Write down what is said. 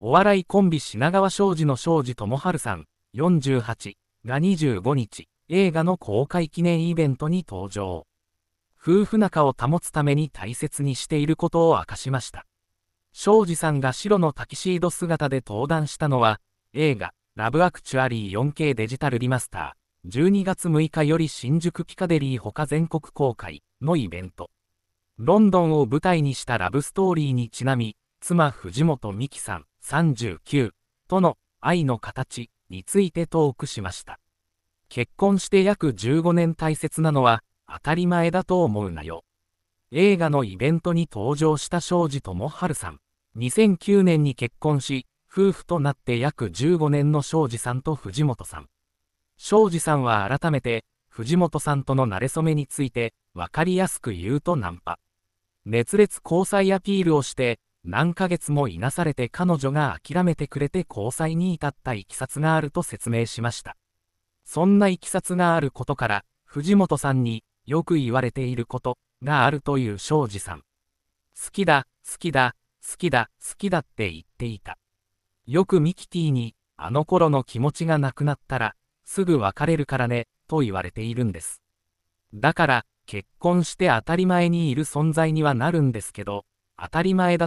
お笑いコンビ品川庄司の庄司智春さん、48が25日、映画の公開記念イベントに登場。夫婦仲を保つために大切にしていることを明かしました。庄司さんが白のタキシード姿で登壇したのは、映画、ラブアクチュアリー 4K デジタルリマスター、12月6日より新宿ピカデリー他全国公開のイベント。ロンドンを舞台にしたラブストーリーにちなみ、妻藤本美貴さん、39との愛の形についてトークしました。結婚して約15年大切なのは当たり前だと思うなよ。映画のイベントに登場した庄司智春さん。2009年に結婚し、夫婦となって約15年の庄司さんと藤本さん。庄司さんは改めて、藤本さんとの馴れ初めについて、わかりやすく言うとナンパ。熱烈交際アピールをして、何ヶ月もいなされて彼女が諦めてくれて交際に至ったいきさつがあると説明しました。そんないきさつがあることから、藤本さんによく言われていることがあるという庄司さん。好きだ、好きだ、好きだ、好きだって言っていた。よくミキティに、あの頃の気持ちがなくなったら、すぐ別れるからね、と言われているんです。だから、結婚して当たり前にいる存在にはなるんですけど、当たり前だ